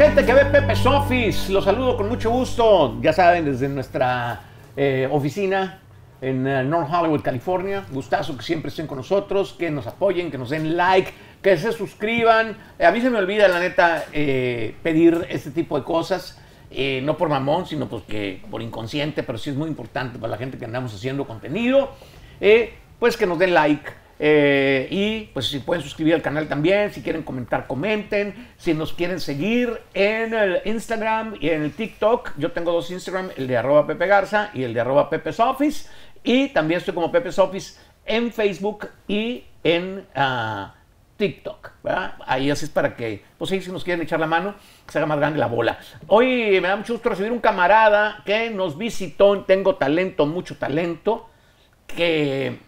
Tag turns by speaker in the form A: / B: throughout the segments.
A: Gente que ve Pepe Office, los saludo con mucho gusto. Ya saben, desde nuestra eh, oficina en eh, North Hollywood, California. Gustazo que siempre estén con nosotros, que nos apoyen, que nos den like, que se suscriban. Eh, a mí se me olvida, la neta, pedir este tipo de cosas. no por mamón, sino porque pues por inconsciente, pero sí es muy importante para la gente que andamos haciendo contenido, pues que nos den like, eh, y pues si pueden suscribir al canal también, si quieren comentar, comenten, si nos quieren seguir en el Instagram y en el TikTok, yo tengo dos Instagram, el de arroba Pepe Garza y el de arroba Pepe's y también estoy como Pepe's Office en Facebook y en ah, TikTok, Ahí así es para que, pues si nos quieren echar la mano, se haga más grande la bola. Hoy me da mucho gusto recibir un camarada que nos visitó, tengo talento, mucho talento, que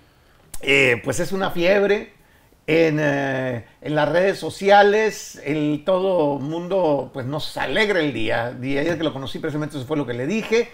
A: eh, pues es una fiebre. Eh, en, las redes sociales, el todo mundo pues nos alegra el día. día ayer que lo conocí precisamente eso fue lo que le dije,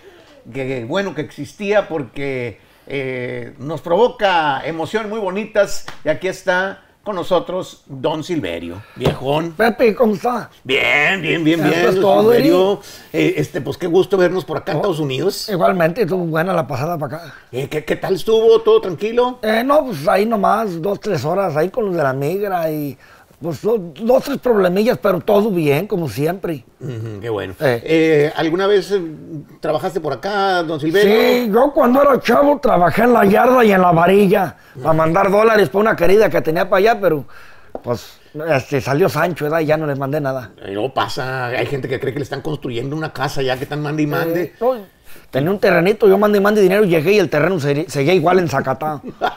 A: que bueno que existía porque eh, nos provoca emociones muy bonitas. Y aquí está nosotros Don Silverio, viejón. Pepe, ¿cómo está? Bien, bien, bien, bien. Pues, todo, Silverio. Eh, este, pues qué gusto vernos por acá en oh, Estados Unidos. Igualmente, estuvo buena la pasada para acá. Eh, ¿qué, ¿qué, tal estuvo?
B: ¿Todo tranquilo? Eh, no, pues ahí nomás, dos, tres horas ahí con los de la migra y pues dos, tres problemillas, pero todo bien, como siempre.
A: qué bueno. Eh, ¿Alguna vez eh, trabajaste por acá, don Silverio? Sí,
B: yo cuando era chavo trabajé en la yarda y en la varilla para mandar dólares para una querida que tenía para allá, pero pues este, salió Sancho, ¿verdad? Y ya no les mandé nada.
A: No pasa, hay gente que cree que le están construyendo una casa ya que están mande y mande. Eh, Tenía un terrenito, yo mandé y mandé dinero, llegué y el terreno seguía igual en Zacatá. no,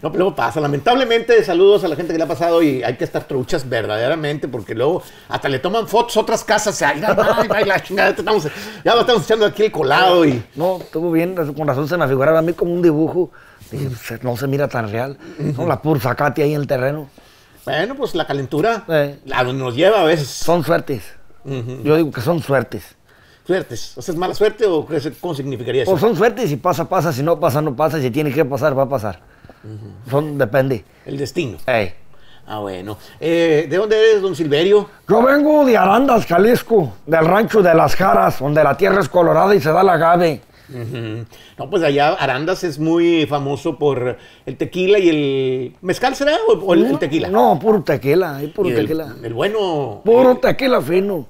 A: pero luego pasa. Lamentablemente, saludos a la gente que le ha pasado y hay que estar truchas verdaderamente porque luego hasta le toman fotos otras casas. ya lo estamos echando aquí el colado y... No, estuvo bien, con razón se me figuraba a mí como un
B: dibujo. no se mira tan real. Son la pur Zacate ahí en el terreno. Bueno, pues la calentura nos lleva a veces. Son suertes. Yo digo que son suertes
A: suertes. O sea, ¿es mala suerte o qué, cómo significaría eso? Pues son
B: suertes, y pasa, pasa, si no pasa, no pasa, si tiene que pasar, va a pasar. Son, depende. El
A: destino. Ah, bueno. Eh, ¿De dónde eres, don Silverio?
B: Yo vengo de Arandas, Jalisco, del rancho de Las Jaras, donde la tierra es colorada y se da la agave.
A: No, pues allá Arandas es muy famoso por el tequila y el mezcal, ¿será? ¿O, el, tequila? No, puro tequila, ¿Y puro tequila. El, bueno. Puro tequila fino.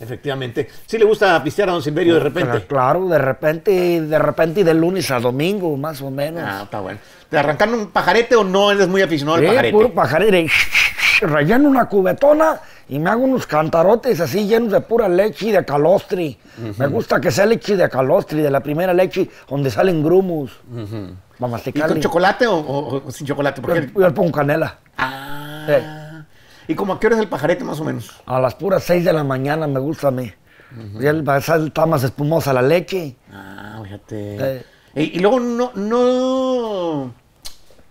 A: Efectivamente. ¿Sí le gusta pistear a don Silverio de repente? claro, de repente, de repente y de lunes a domingo, más o menos. Ah, está bueno. ¿Te arrancan un pajarete o no eres muy aficionado al pajarete? puro pajarete.
B: Relleno una cubetona y me hago unos cantarotes así llenos de pura leche y de calostri. Me gusta que sea leche de calostri, de la primera leche donde salen grumos.
A: Uh
B: -huh. ¿Y
A: chocolate o, sin chocolate? Yo,
B: le pongo canela.
A: Ah.
B: Sí. ¿Y como a qué hora es el pajarete más o menos? A las puras 6 de la mañana me gusta a mí. Ya está más espumosa la leche.
A: Ah, fíjate. Y, luego no, no.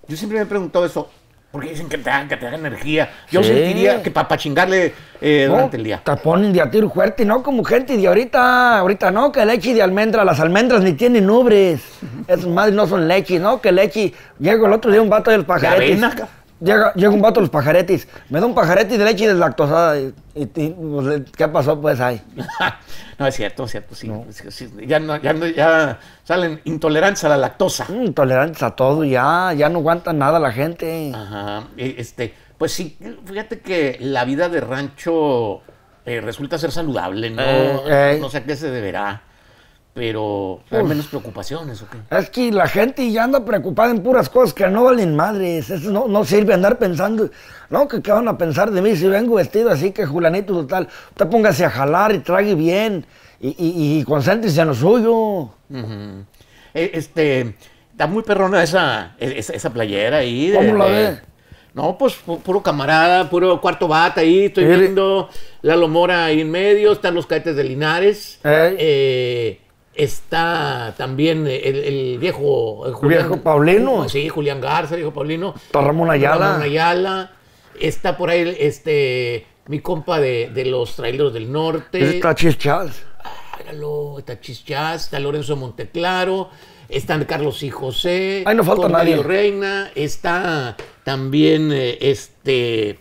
A: Yo siempre me he preguntado eso. Porque dicen que te dan que te energía. Yo sentiría que para chingarle eh, durante el
B: día. Te ponen de a tiro fuerte, ¿no? Como gente de ahorita, ahorita no, que leche de almendra. Las almendras ni tienen ubres. Es madres no son leche, ¿no? Que leche. Llega el otro día un vato del pajarete llega, un vato a los pajaretis. Me da un pajaretis de leche y deslactosada. Y, pues, ¿Qué pasó pues ahí?
A: no, es cierto, es cierto, sí. ya, ya, salen intolerancia a la lactosa. Intolerancia a todo, ya, ya no aguanta nada la gente. Ajá. E, este, pues sí, fíjate que la vida de rancho eh, resulta ser saludable, ¿no? Eh, eh. No sé a qué se deberá pero hay menos preocupaciones, ¿o
B: Es que la gente ya anda preocupada en puras cosas que no valen madres. Eso no, sirve andar pensando, no, que qué van a pensar de mí si vengo vestido así que Julanito total. Usted póngase a jalar y trague bien
A: y, y, y en lo
B: suyo.
A: Eh, este, está muy perrona esa, e, esa, playera ahí. ¿Cómo la ve? No, pues puro camarada, puro cuarto bata ahí, estoy viendo la Lomora ahí en medio, están los caetes de Linares. ¿Eh? eh Está también el, viejo. El viejo Paulino. Sí, Julián Garza, el viejo Paulino. Ramón Ayala. Ramón Ayala. Está por ahí este, mi compa de, los traileros del norte. Está Chis está está Lorenzo Monteclaro. Están Carlos y José. Ahí no falta nadie. Reina. Está también eh, este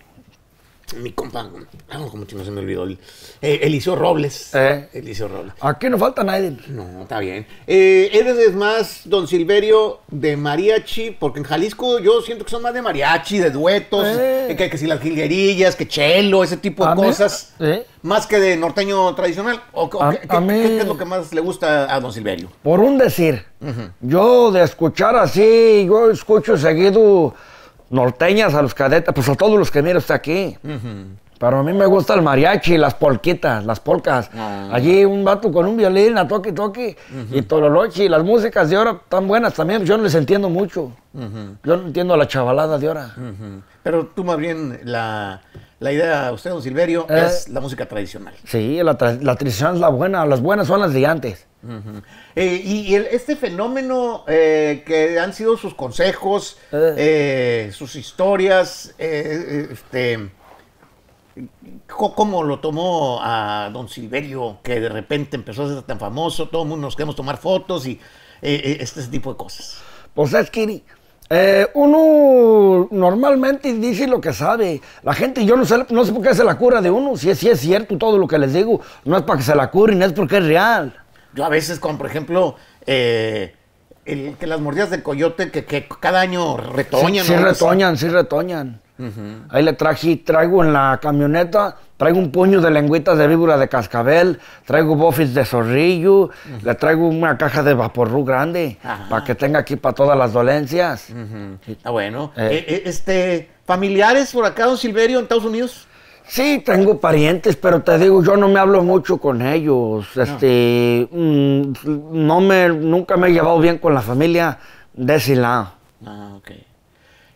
A: mi compa, si ah, como se me olvidó, el, hizo eh, Robles. Eh. Eliseo Robles. Aquí no falta nadie. No, está bien. Eh, eres es más, don Silverio, de mariachi, porque en Jalisco yo siento que son más de mariachi, de duetos, eh. que, que, si las jilguerillas, que chelo, ese tipo de cosas, más que de norteño tradicional. O, ¿qué, es lo que más le gusta a don Silverio?
B: Por un decir, yo de escuchar así, yo escucho seguido norteñas, a los cadetes, pues a todos los que mira está aquí. Pero a mí me gusta el mariachi, las polquitas, las polcas. Ah. Allí un vato con un violín, a toque, toque, y tololochi. Las músicas de ahora están buenas también, yo no les entiendo mucho. Yo no entiendo a la chavalada de ahora.
A: Pero tú más bien, la, la idea, usted, don Silverio, eh. es la música tradicional.
B: Sí, la, la tradicional es la
A: buena, las buenas son las de antes. Eh, y, este fenómeno eh, que han sido sus consejos, eh. sus historias, este, ¿cómo lo tomó a don Silverio, que de repente empezó a ser tan famoso? Todo el mundo nos queremos tomar fotos y este, este tipo de cosas. Pues es uno normalmente dice lo que sabe.
B: La gente, yo no sé, no sé por qué se la cura de uno. Si es, es cierto todo lo que les digo, no es para que se la curen,
A: es porque es real. Yo a veces, como por ejemplo, eh, el, que las mordidas de coyote que, cada año retoñan. Sí, retoñan,
B: sí retoñan.
A: Ahí le traje,
B: traigo en la camioneta, traigo un puño de lengüitas de víbora de cascabel, traigo bofis de zorrillo, le traigo una caja de vaporru grande para que tenga aquí para todas las dolencias. Ah, bueno. Eh. Eh, este, ¿Familiares por acá, don Silverio, en Estados Unidos? Sí, tengo parientes, pero te digo, yo no me hablo mucho con ellos. Este, mm, no, me, nunca me he llevado bien con la familia de ese lado.
A: Ah, ok.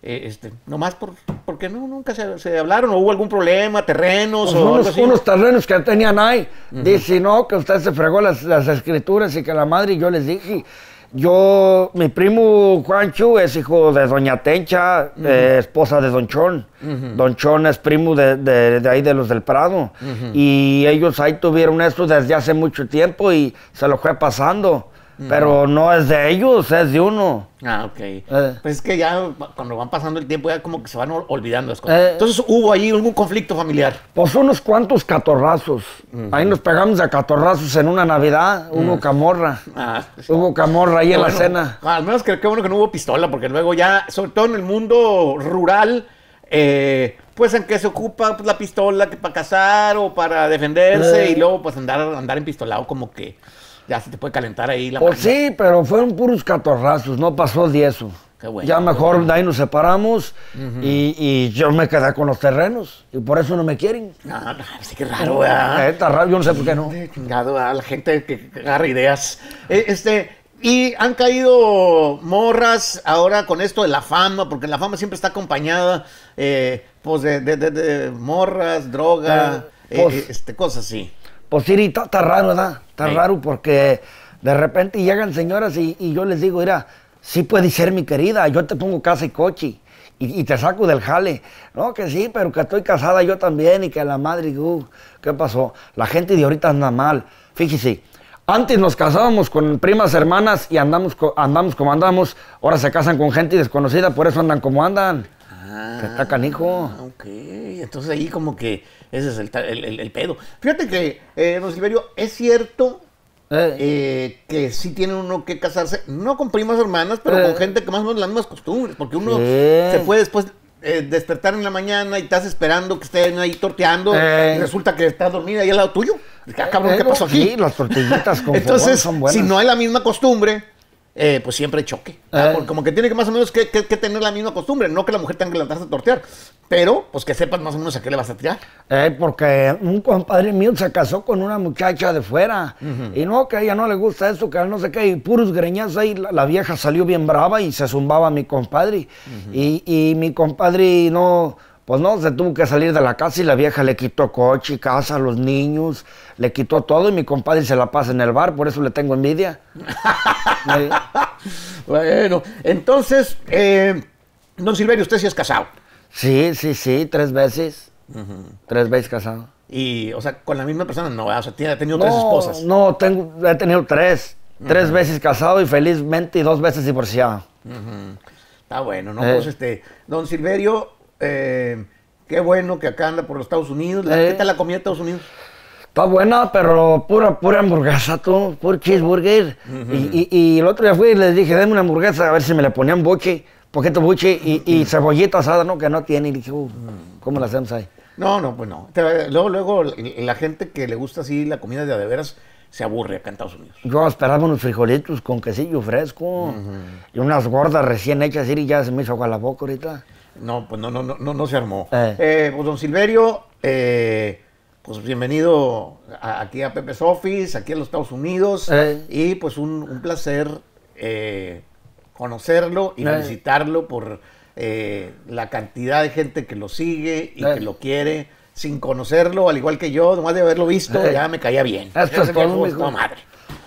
A: Eh, este, nomás por, porque nunca se, hablaron, hubo algún problema, terrenos pues o algo unos, terrenos que tenían ahí. Dice, no, que
B: usted se fregó las, las escrituras y que la madre, yo les dije, yo, mi primo Juancho es hijo de Doña Tencha, eh, esposa de Don Chon. Don Chon es primo de, ahí de los del Prado. Y ellos ahí tuvieron esto desde hace mucho tiempo y se lo fue pasando. Pero no es de ellos, es de uno.
A: Ah, ok. Eh. Pues es que ya cuando van pasando el tiempo, ya como que se van olvidando las cosas. Eh. Entonces hubo ahí algún conflicto familiar.
B: Pues unos cuantos catorrazos. Ahí nos pegamos a catorrazos en una Navidad. Hubo mm. camorra. Ah, pues Hubo camorra ahí en la cena.
A: Ah, al menos que bueno que no hubo pistola, porque luego ya, sobre todo en el mundo rural, eh, pues en que se ocupa pues, la pistola para cazar o para defenderse y luego pues andar, andar empistolado como que ya se te puede calentar ahí la Pues sí,
B: pero fueron puros catorrazos, no pasó de eso.
A: ya mejor de
B: ahí nos separamos y, yo me quedé con los
A: terrenos y por eso no me quieren. No, no, pues sí raro, Está raro, yo no sé por qué no. Chingado, a la gente que agarra ideas. Eh, este, y han caído morras ahora con esto de la fama, porque la fama siempre está acompañada eh, pues de, morras, droga, eh, pues, este, cosas así.
B: Pues sí, está, está raro, ¿verdad? Está raro porque de repente llegan señoras y, yo les digo, mira, sí puede ser mi querida, yo te pongo casa y coche y, te saco del jale. No, que sí, pero que estoy casada yo también y que la madre, uh, ¿qué pasó? La gente de ahorita anda mal. Fíjese, antes nos casábamos con primas, hermanas y andamos, andamos como andamos, ahora se casan con gente desconocida, por eso andan como andan.
A: Ah, está canijo. Ah, ok, entonces ahí como que ese es el, pedo. Fíjate que, eh, Don Silverio, es cierto eh. Eh, que sí tiene uno que casarse, no con primas hermanas, pero con gente que más o menos las mismas costumbres, porque uno se puede después despertar en la mañana y estás esperando que estén ahí torteando, y resulta que estás dormida ahí al lado tuyo. Ah, ¿qué pasó aquí? las tortillitas con Entonces, son buenas. si no hay la misma costumbre, eh, pues siempre choque. Ah. como que tiene que más o menos que, tener la misma costumbre, no que la mujer tenga que lanzarse a tortear, pero pues que sepas más o menos a qué le vas a tirar. Eh, porque un compadre mío se casó con una muchacha de fuera
B: y no, que a ella no le gusta eso, que a él no sé qué, y puros greñas ahí, la, vieja salió bien brava y se zumbaba a mi compadre. y, y mi compadre no pues no, se tuvo que salir de la casa y la vieja le quitó coche, casa, los niños, le quitó todo y mi compadre se la pasa en el bar, por eso le tengo envidia. Bueno,
A: entonces, eh, don Silverio, usted sí es casado. Sí, sí, sí, tres veces. Tres veces casado. Y, o sea, con la misma persona no, o sea, ha tenido tres esposas.
B: No, tengo, he tenido tres. Tres veces casado y felizmente y dos veces divorciado.
A: Está bueno, ¿no? Eh. Pues este, don Silverio, eh, qué bueno que acá anda por los Estados Unidos. ¿Qué eh. tal la comida de Estados Unidos? Está buena, pero pura, pura
B: hamburguesa, tú, pura cheeseburger. y, el otro día fui y les dije, dame una hamburguesa, a ver si me la ponían boche, poquito buche y, cebollita asada, ¿no? Que no tiene. Y dije, uh, ¿cómo la hacemos ahí? No, no, pues no.
A: Luego, luego, la gente que le gusta así la comida de adeveras se aburre acá en Estados Unidos.
B: Yo esperaba unos frijolitos con quesillo fresco y unas gordas recién hechas y ya se me hizo agua la boca ahorita.
A: No, pues no, no, no, no, se armó. Eh. Eh, pues don Silverio, eh, pues bienvenido aquí a Pepe's Office, aquí en los Estados Unidos. Y pues un, placer conocerlo y felicitarlo por la cantidad de gente que lo sigue y que lo quiere. Sin conocerlo, al igual que yo, nomás de haberlo visto, ya me caía bien. Hasta me una madre.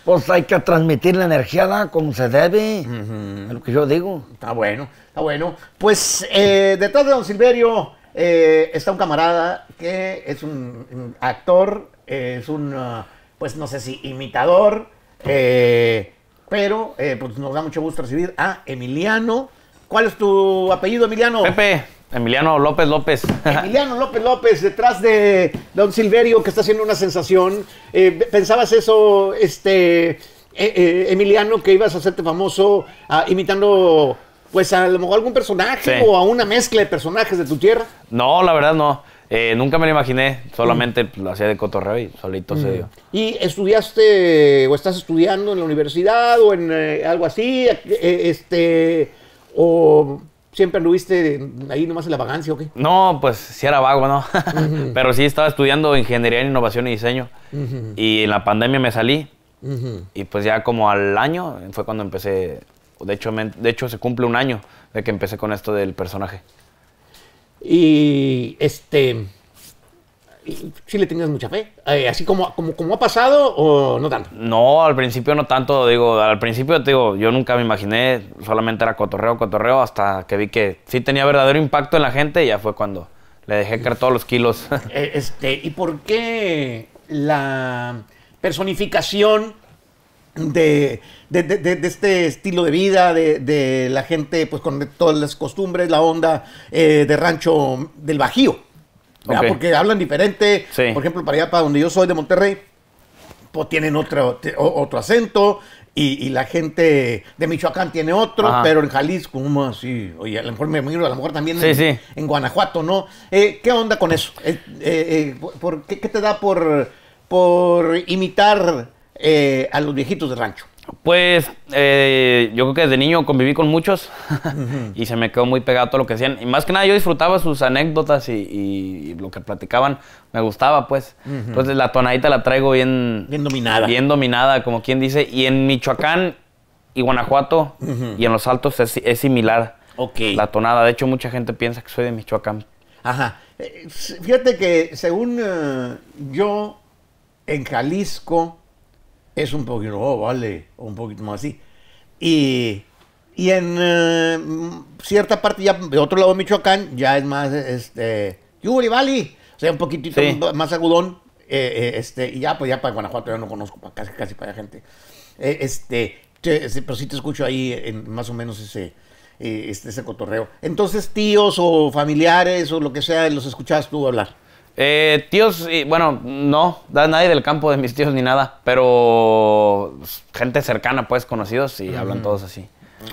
B: Pues hay que transmitir la energía como se debe, lo que yo
A: digo. Está bueno, está bueno. Pues eh, detrás de Don Silverio eh, está un camarada que es un actor, eh, es un, ah, pues no sé si imitador, pero pues nos da mucho gusto recibir a Emiliano. ¿Cuál es tu apellido, Emiliano? Pepe.
C: Emiliano López López.
A: Emiliano López López, detrás de Don Silverio, que está haciendo una sensación. Eh, ¿Pensabas eso, este, eh, eh, Emiliano, que ibas a hacerte famoso ah, imitando, pues, a algún personaje o a una mezcla de personajes de tu tierra?
C: No, la verdad no. nunca me lo imaginé, solamente pues, lo hacía de cotorreo y solito se mm. dio.
A: ¿Y estudiaste o estás estudiando en la universidad o en algo así? este, ¿O ¿Siempre anduviste ahí nomás en la vagancia o qué?
C: No, pues sí era vago, ¿no? Pero sí estaba estudiando ingeniería innovación y diseño. Y en la pandemia me salí. Y pues ya como al año fue cuando empecé. De hecho, de hecho, se cumple un año de que empecé con esto del personaje.
A: Y este si le tenías mucha fe. Eh, así como, como, como ha pasado o no tanto.
C: No, al principio no tanto, digo, al principio digo, yo nunca me imaginé, solamente era cotorreo, cotorreo, hasta que vi que sí tenía verdadero impacto en la gente y ya fue cuando le dejé caer todos los kilos.
A: Eh, este, ¿y por qué la personificación de, de, este estilo de vida, de, la gente pues con todas las costumbres, la onda eh, de rancho del Bajío porque hablan diferente. Por ejemplo, para allá, para donde yo soy de Monterrey, pues tienen otro, otro acento y, la gente de Michoacán tiene otro, pero en Jalisco, como así, oye, a lo mejor me también en, Guanajuato, ¿no? Eh, ¿Qué onda con eso? Eh, eh, ¿qué, te da por, por imitar a los viejitos de rancho?
C: Pues eh, yo creo que desde niño conviví con muchos y se me quedó muy pegado todo lo que hacían. Y más que nada yo disfrutaba sus anécdotas y, lo que platicaban me gustaba, pues. Entonces la tonadita la traigo bien... Bien dominada. Bien dominada, como quien dice. Y en Michoacán y Guanajuato y en Los Altos es, similar la tonada. De hecho, mucha gente piensa que soy de Michoacán.
A: Ajá. Eh, fíjate que según eh, yo, en Jalisco es un poquito, oh, vale, un poquito más así. Y, y en eh, cierta parte, ya de otro lado de Michoacán, ya es más, este, Yuri, vale, o sea, un poquitito más agudón. Eh, eh, este, y ya, pues ya para Guanajuato ya no conozco para, casi, casi para gente. E, este, pero sí te escucho ahí en más o menos ese, este, ese cotorreo. Entonces, tíos o familiares o lo que sea, los escuchabas tú hablar. Eh, tíos, bueno, no, nadie del campo de mis tíos ni nada,
C: pero gente cercana, pues, conocidos y hablan mm. todos así.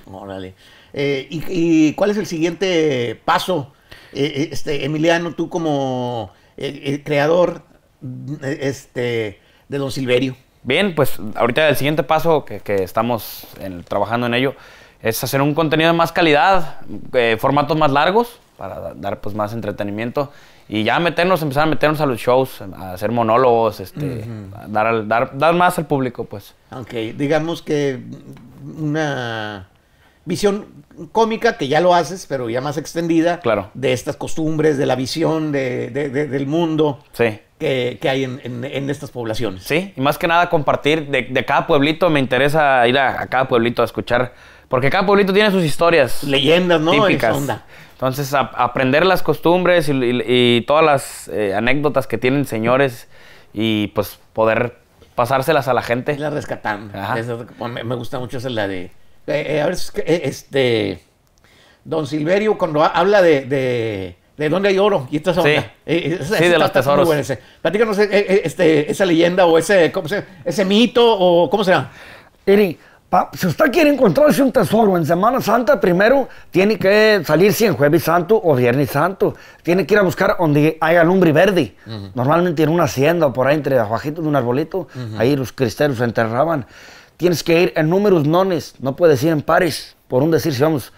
A: Órale. Eh, y, cuál es el siguiente paso? Eh, eh, este, Emiliano, tú como el creador este, de Don Silverio.
C: Bien, pues ahorita el siguiente paso que, estamos trabajando en ello es hacer un contenido de más calidad, formatos más largos para dar pues, más entretenimiento y ya meternos, empezar a meternos a los shows, a hacer monólogos, este, dar, dar, más al público, pues.
A: Ok, digamos que una visión cómica, que ya lo haces, pero ya más extendida, claro. de estas costumbres, de la visión del mundo sí. que, hay en, estas poblaciones. Sí, y más que nada
C: compartir de, cada pueblito, me interesa ir a, cada pueblito a escuchar, porque cada pueblito tiene sus historias. Leyendas, ¿no? Típicas. Entonces, aprender las costumbres y, todas las eh, anécdotas que tienen señores y pues poder pasárselas a la
A: gente. la rescatan. Me, gusta mucho esa la de... Eh, eh, a ver, este... Don Silverio cuando habla de, de dónde hay oro y estas sí. sí, de los tesoros. Platícanos esa leyenda o ese, ese mito o cómo será. llama?
B: si usted quiere encontrarse un tesoro en Semana Santa, primero tiene que si en Jueves Santo o Viernes Santo. Tiene que ir a buscar donde haya lumbre verde. Normalmente en una hacienda o por ahí entre aguajitos de un arbolito, ahí los cristeros se enterraban. Tienes que ir en números nones, no puedes ir en pares. Por un decir, si vamos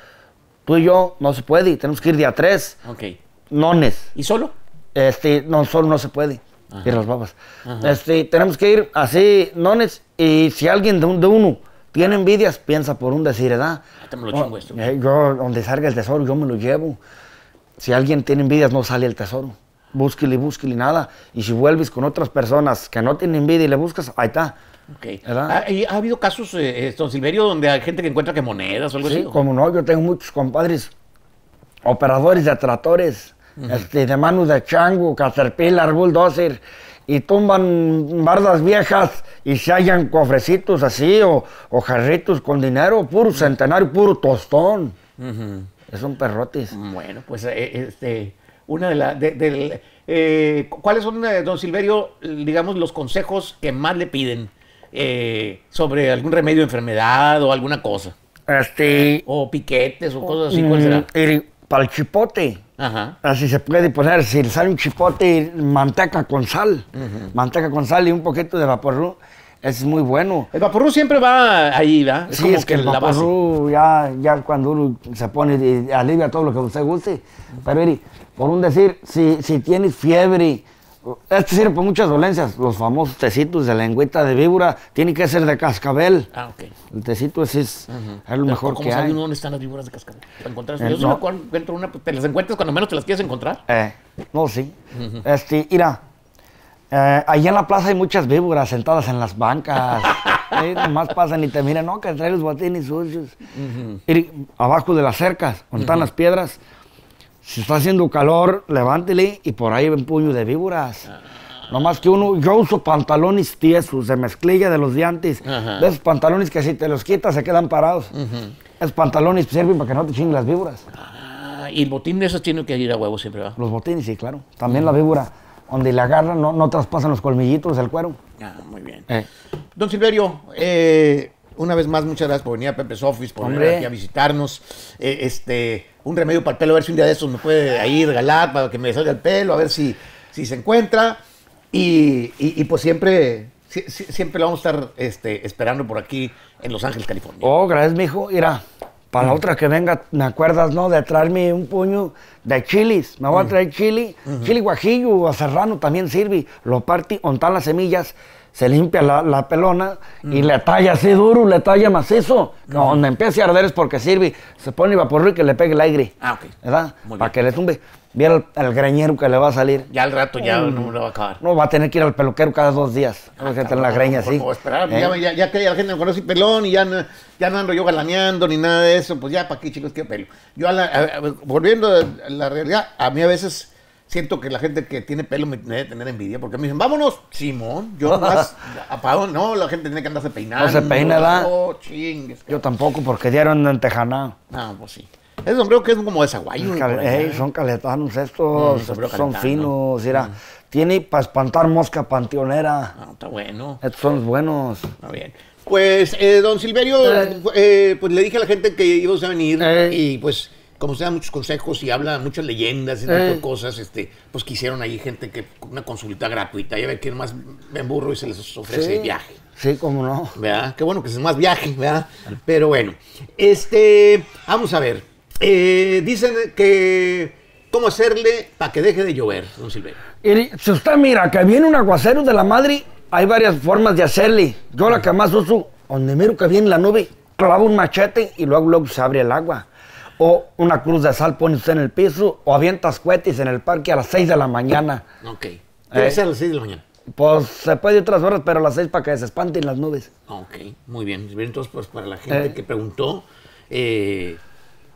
B: tú y yo, no se puede, tenemos que ir día tres. Ok. Nones. ¿Y solo? Este, no, solo no se puede. Y las babas. Este, tenemos que ir así, nones, y si alguien de, un, de uno tiene envidias, piensa por un decir, ¿verdad? Ah, eh, yo, donde salga el tesoro, yo me lo llevo. Si alguien tiene envidias, no sale el tesoro. Búsquele, búsquele, nada. Y si vuelves con otras personas que no tienen envidia y le buscas, ahí está.
A: Okay. ¿Ha, ah, ¿Ha, habido casos, eh, eh, don Silverio, donde hay gente que encuentra que monedas o algo así? Sí, como
B: no, yo tengo muchos compadres, operadores de tractores, este, de manos de chango, caterpillar, bulldozer, y tumban bardas viejas y se hallan cofrecitos así o, jarritos con dinero, puro centenario, puro tostón.
A: Es un perrotis. Bueno, pues eh, este, una de las... Eh, ¿Cuáles son, eh, don Silverio, digamos, los consejos que más le piden sobre algún remedio de enfermedad o alguna cosa? Este... O piquetes o cosas así, mm, ¿cuál será? El, para el chipote.
B: Así se puede poner, si sale un chipote y manteca con sal, manteca con sal y un poquito de vaporú, es
A: muy bueno. El vaporú siempre va ahí, ¿verdad? Es sí, es que, el vaporú
B: ya, ya cuando uno se pone, alivia todo lo que usted guste. Pero por un decir, si, si tienes fiebre, este sirve para muchas dolencias, los famosos tecitos de lengüita de víbora, tiene que ser de cascabel. Ah, ok. El tecito es, es, uh mejor ¿cómo que sabe uno
A: dónde están las víboras de cascabel? ¿Te eh, Yo no. encuentro una, te las encuentras cuando menos te las quieres encontrar.
B: Eh, no, sí. Este, mira, eh, allí en la plaza hay muchas víboras sentadas en las bancas. Ahí Nomás pasan y te miran, no, que traen los botines sucios. abajo de las cercas, donde están las piedras, si está haciendo calor, levántele y por ahí ven puño de víboras. Ah. No más que uno, yo uso pantalones tiesos de mezclilla de los diantes. De esos pantalones que si te los quitas se quedan parados. Esos pantalones sirven para que no te chinguen las víboras.
A: Ah, y el botín de esos tiene que ir a huevo siempre, Los botines, sí, claro. También la víbora,
B: donde la agarran, no, traspasan los colmillitos del cuero.
A: Ah, muy bien. Eh. Don Silverio, eh una vez más, muchas gracias por venir a Pepe's Office, por Hombre. venir aquí a visitarnos. Eh, este, un remedio para el pelo, a ver si un día de estos me puede ahí regalar para que me salga el pelo, a ver si, si se encuentra. Y, y, pues siempre, siempre lo vamos a estar este, esperando por aquí en Los Ángeles, California. Oh, gracias, mijo. Mira,
B: para la otra que venga, me acuerdas, ¿no? De traerme un puño de chilis. Me voy a traer
A: chili, chile chili
B: guajillo o serrano también sirve. Lo partí, ontan las semillas se limpia la, pelona y mm. le talla así duro, le talla macizo. eso donde empiece a arder es porque sirve. Se pone y vapor y que le pegue el aire. Ah, ok. ¿Verdad? Para que le tumbe. Viera el, greñero que le va a salir.
A: Ya al rato ya mm. no lo va a acabar.
B: No, va a tener que ir al peluquero cada dos días. Ah, que claro, la greña así. esperar. ¿Eh?
A: Ya, que la gente me conoce pelón y ya, no ando yo galaneando ni nada de eso, pues ya para aquí chicos, qué pelo. Yo, volviendo a la realidad, a mí a veces siento que la gente que tiene pelo me, debe tener envidia, porque me dicen, vámonos, Simón, yo más, apagón, no, la gente tiene que andarse peinando. No se peina, ¿verdad? Oh, chingues.
B: Yo tampoco, porque dieron en Tejana. Ah, pues sí. eso creo que es como de Saguayo. son caletanos estos, mm, son finos, mm. Tiene para espantar mosca panteonera. Ah,
A: está bueno.
B: Estos son buenos.
A: Está bien. Pues, eh, don Silverio, eh, pues le dije a la gente que íbamos a venir y pues como se da muchos consejos y habla muchas leyendas y eh. cosas, este, pues quisieron ahí gente que una consulta gratuita, ya ve que más me burro y se les ofrece viaje. Sí, cómo no. ¿Verdad? Qué bueno que es más viaje, ¿verdad? Pero bueno, este, vamos a ver. Eh, dicen que cómo hacerle para que deje de llover, don Silverio.
B: Si usted mira que viene un aguacero de la madre, hay varias formas de hacerle. Yo la ah. que más uso, donde miro que viene la nube, clavo un machete y luego, luego se abre el agua o una cruz de sal pone usted en el piso o avientas cuetis en el parque a las 6 de la mañana. Ok. Eh, ¿Qué a las 6 de la mañana? Pues se puede ir otras horas, pero a las 6 para que se espanten las
A: nubes. Ok, muy bien. Entonces, pues para la gente eh. que preguntó, eh,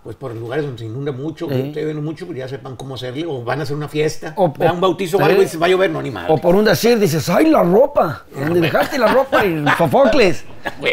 A: pues por lugares donde se inunda mucho, que ustedes ven mucho, pues ya sepan cómo hacerle, o van a hacer una fiesta, o por, un bautizo o algo y va a llover, no ni O
B: por un decir, dices, ¡ay, la ropa! ¿Dónde ah, dejaste
A: la ropa? Y Sofocles,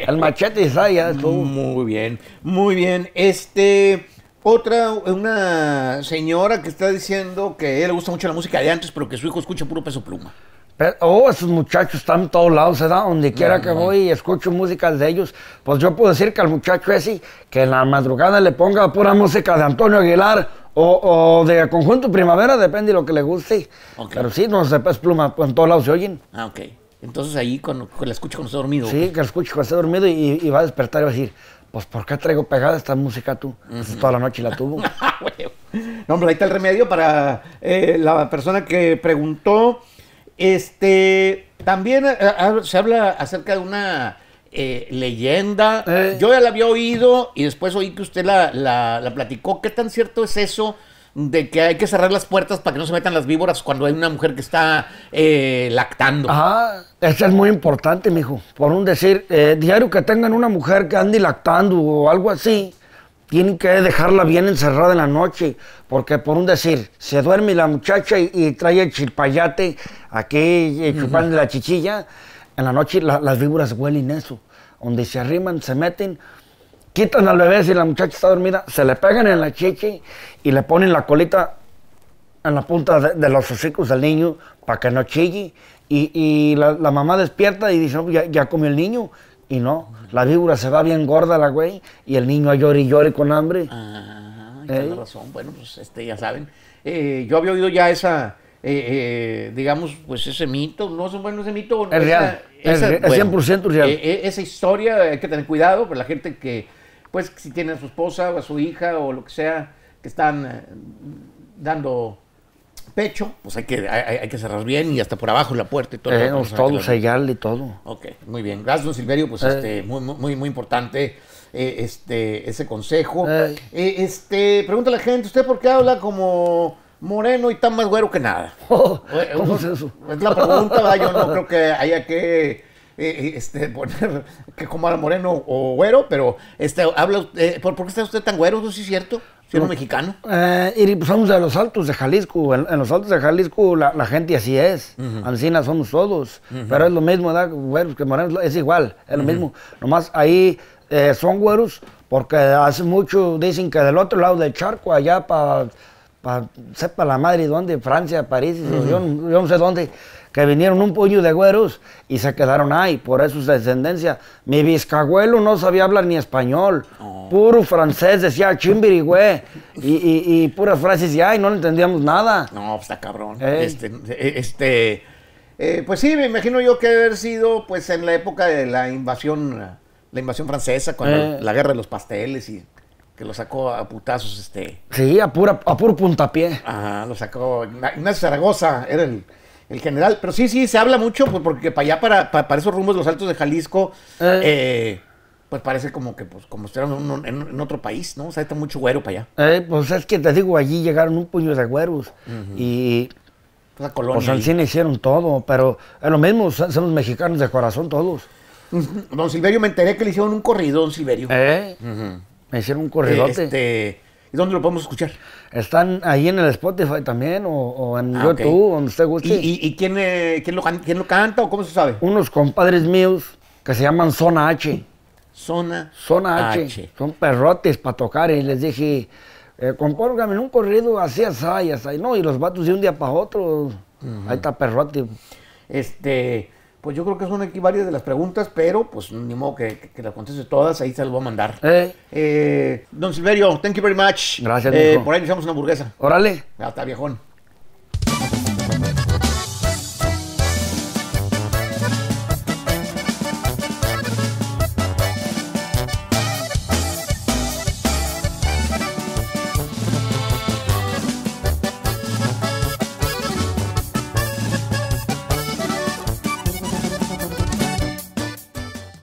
A: el machete, y ya estuvo. Muy bien, muy bien. Este... Otra, una señora que está diciendo que a ella le gusta mucho la música de antes, pero que su hijo escucha puro peso pluma. Pero, oh, esos muchachos
B: están en todos lados, ¿verdad? Donde
A: quiera que voy
B: y escucho música de ellos. Pues yo puedo decir que al muchacho ese, que en la madrugada le ponga pura música de Antonio Aguilar o, o de Conjunto Primavera, depende de lo que le guste. Pero sí, no se peso pluma, pues en todos lados se oyen.
A: Ah, ok. Entonces ahí cuando le la cuando esté dormido. Sí,
B: que la escucho cuando esté dormido y, y va a despertar y va a decir, pues ¿por qué traigo pegada esta música tú?
A: Pues, toda la noche la tuvo. Ah, no, hombre, ahí está el remedio para eh, la persona que preguntó. Este, también eh, ah, se habla acerca de una eh, leyenda. Yo ya la había oído y después oí que usted la, la, la platicó. ¿Qué tan cierto es eso? de que hay que cerrar las puertas para que no se metan las víboras cuando hay una mujer que está eh, lactando. Ah, eso es muy importante, mijo.
B: Por un decir, eh, diario que tengan una mujer que ande lactando o algo así, tienen que dejarla bien encerrada en la noche, porque por un decir, se duerme la muchacha y, trae el chilpayate aquí eh, chupando la chichilla, en la noche las víboras huelen eso. Donde se arriman, se meten, quitan al bebé si la muchacha está dormida, se le pegan en la chichi y le ponen la colita en la punta de, los hocicos del niño para que no chille. Y, la, mamá despierta y dice, ya, comió el niño. Y no, la víbora se va bien gorda la güey y el niño llora y llora con hambre.
A: Ah, ¿Eh? razón. Bueno, pues este, ya saben. Eh, yo había oído ya esa, eh, eh, digamos, pues ese mito, no es bueno ese mito. Es real, es, 100% real. esa historia hay que tener cuidado, porque la gente que pues si tiene a su esposa o a su hija o lo que sea que están eh, dando pecho, pues hay que, hay, que cerrar bien y hasta por abajo la puerta y todo. Eh, pues, todo, sellarle todo. Ok, muy bien. Gracias, don Silverio, pues eh. este, muy, muy, importante este, ese consejo. este, pregunta a la gente, ¿usted por qué habla como moreno y tan más güero que nada? Oh, ¿Cómo es eso? Es la pregunta, yo no creo que haya que eh, este, poner que como al moreno o güero, pero este, habla, eh, ¿por, qué está usted tan güero? ¿No sí es cierto? no, mexicano.
B: Eh, y pues somos de los altos de Jalisco. En, los altos de Jalisco la, gente así es. Uh somos todos. Pero es lo mismo, ¿verdad? Güeros que morenos es igual, es lo mismo. Nomás ahí son güeros porque hace mucho dicen que del otro lado del charco, allá para, pa, sepa la madre dónde, Francia, París, yo no sé dónde que vinieron un puño de güeros y se quedaron ahí, por eso su descendencia. Mi bisabuelo no sabía hablar ni español, oh. puro francés, decía ah,
A: chimbirigüey y, y, puras frases, y ay, no le entendíamos nada. No, pues, está cabrón. Este, este eh, pues sí, me imagino yo que haber sido pues en la época de la invasión, la invasión francesa, con eh. la guerra de los pasteles y que lo sacó a putazos este. Sí, a, pura, a puro puntapié. Ajá, lo sacó Ignacio Zaragoza, era el el general. Pero sí, sí, se habla mucho, pues porque para allá, para, para, esos rumbos, los altos de Jalisco, eh. Eh, pues parece como que, pues, como en, otro país, ¿no? O sea, está mucho güero para allá.
B: Eh, pues es que te digo, allí llegaron un puño de güeros y... La
A: colonia. Pues al
B: hicieron todo, pero a lo mismo, son los mexicanos de corazón todos.
A: Don Silverio, me enteré que le hicieron un corrido, don Silverio. Eh.
B: Me hicieron un corridote. Este... ¿Y dónde lo podemos escuchar? Están ahí en el Spotify también, o, en ah, YouTube, donde usted guste. ¿Y, eh, quién, lo, canta o cómo se sabe? Unos compadres míos que se llaman Zona H. Zona, Zona H. Son perrotes para tocar. Y les dije, eh, en un corrido así, así, así. No, y los vatos de un día para otro.
A: Ahí está perrote. Este. Pues yo creo que son aquí varias de las preguntas, pero pues ni modo que, que, las conteste todas, ahí se las voy a mandar. Eh. eh don Silverio, thank you very much. Gracias, eh, Por ahí le echamos una hamburguesa. Órale. Hasta viejón.